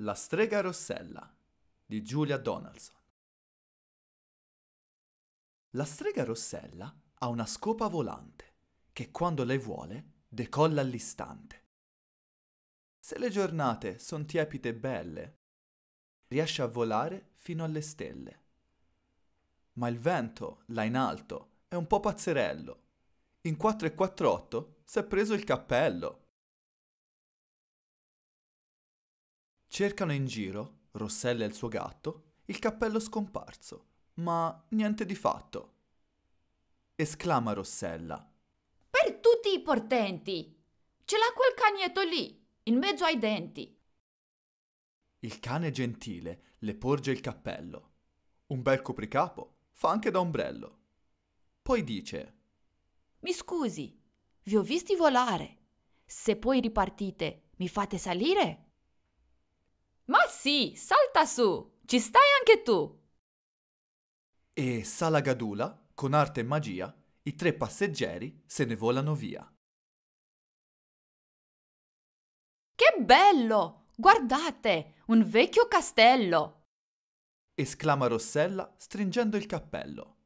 La strega Rossella di Julia Donaldson La strega Rossella ha una scopa volante che quando lei vuole decolla all'istante. Se le giornate son tiepide e belle, riesce a volare fino alle stelle. Ma il vento, là in alto, è un po' pazzerello. In 4 e 4-8 s'è preso il cappello. Cercano in giro, Rossella e il suo gatto, il cappello scomparso, ma niente di fatto. Esclama Rossella. Per tutti i portenti! Ce l'ha quel cagnetto lì, in mezzo ai denti. Il cane gentile le porge il cappello. Un bel copricapo, fa anche da ombrello. Poi dice: Mi scusi, vi ho visti volare. Se poi ripartite, mi fate salire? Sì, salta su! Ci stai anche tu! E Salagadula, con arte e magia, i tre passeggeri se ne volano via. Che bello! Guardate, un vecchio castello! esclama Rossella stringendo il cappello.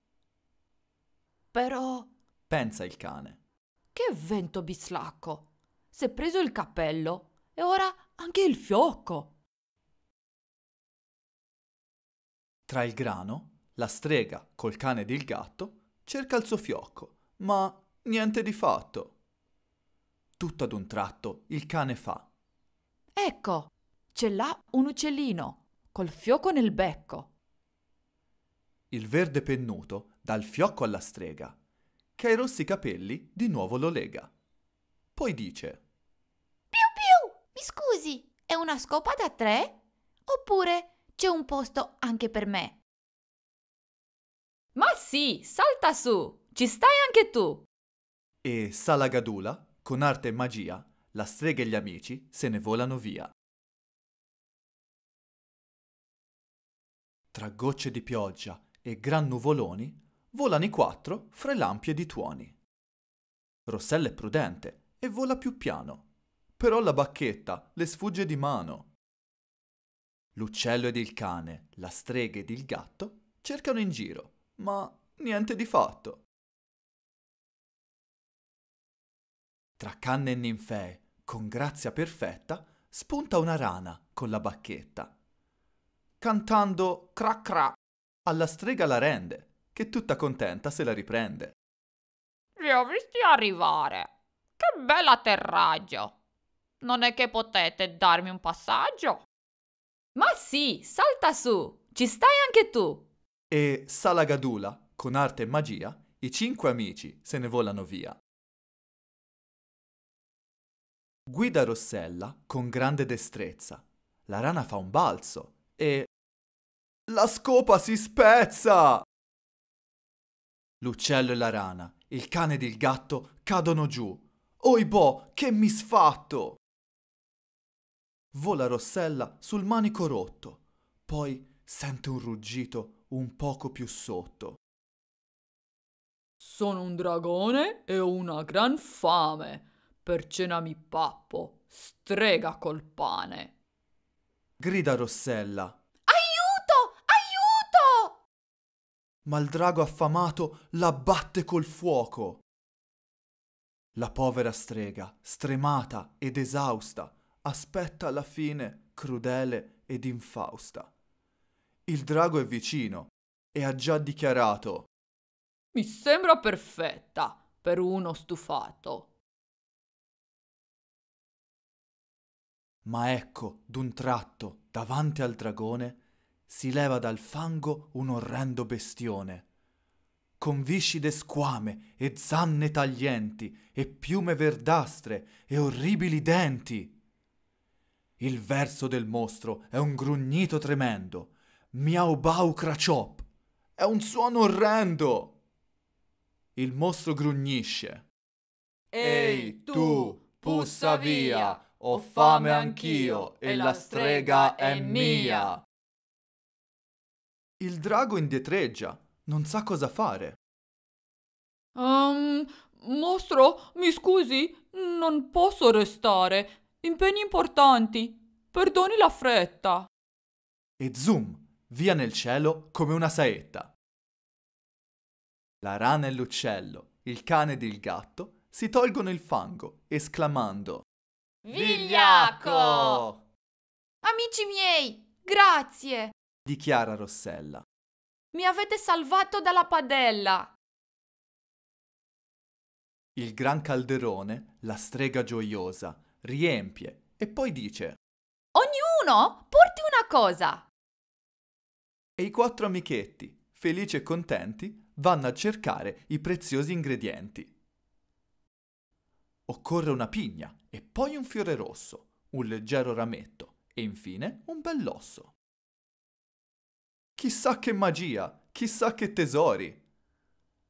Però... pensa il cane. Che vento bislacco! Si è preso il cappello e ora anche il fiocco! Tra il grano, la strega, col cane ed il gatto, cerca il suo fiocco, ma niente di fatto. Tutto ad un tratto il cane fa. Ecco, c'è là un uccellino, col fiocco nel becco. Il verde pennuto dà il fiocco alla strega, che ai rossi capelli di nuovo lo lega. Poi dice: Più più, mi scusi, è una scopa da tre? Oppure c'è un posto anche per me. Ma sì, salta su, ci stai anche tu. E Salagadula, con arte e magia, la strega e gli amici se ne volano via. Tra gocce di pioggia e gran nuvoloni, volano i quattro fra lampi lampie di tuoni. Rossella è prudente e vola più piano, però la bacchetta le sfugge di mano. L'uccello ed il cane, la strega ed il gatto cercano in giro, ma niente di fatto. Tra canne e ninfee, con grazia perfetta, spunta una rana con la bacchetta. Cantando cra cra, alla strega la rende, che tutta contenta se la riprende. Li ho visti arrivare. Che bel atterraggio! Non è che potete darmi un passaggio? Ma sì, salta su! Ci stai anche tu! E Salagadula, con arte e magia, i cinque amici se ne volano via. Guida Rossella con grande destrezza. La rana fa un balzo e... La scopa si spezza! L'uccello e la rana, il cane ed il gatto cadono giù. Oibò, che misfatto! Vola Rossella sul manico rotto, poi sente un ruggito un poco più sotto. Sono un dragone e ho una gran fame. Per cena mi pappo, strega col pane. Grida Rossella. Aiuto! Aiuto! Ma il drago affamato la batte col fuoco. La povera strega, stremata ed esausta, aspetta la fine crudele ed infausta. Il drago è vicino e ha già dichiarato Mi sembra perfetta per uno stufato. Ma ecco, d'un tratto, davanti al dragone, si leva dal fango un orrendo bestione. Con viscide squame e zanne taglienti e piume verdastre e orribili denti. Il verso del mostro è un grugnito tremendo. Miau bau craciop. È un suono orrendo. Il mostro grugnisce. Ehi, tu, pussa via. Ho fame anch'io e la strega è mia. Il drago indietreggia, non sa cosa fare. Um, mostro, mi scusi, non posso restare. Impegni importanti. Perdoni la fretta. E zoom, via nel cielo come una saetta. La rana e l'uccello, il cane ed il gatto si tolgono il fango, esclamando Vigliacco! Amici miei, grazie! dichiara Rossella. Mi avete salvato dalla padella! Il gran calderone, la strega gioiosa, riempie e poi dice Ognuno porti una cosa! E i quattro amichetti, felici e contenti, vanno a cercare i preziosi ingredienti. Occorre una pigna e poi un fiore rosso, un leggero rametto e infine un bell'osso. Chissà che magia, chissà che tesori!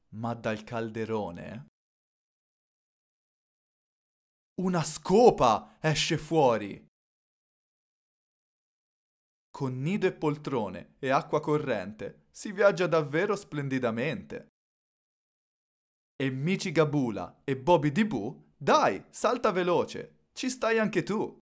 Ma dal calderone... Eh, una scopa esce fuori! Con nido e poltrone e acqua corrente si viaggia davvero splendidamente. E Michi Gabula e Bobby D. Boo, dai, salta veloce, ci stai anche tu!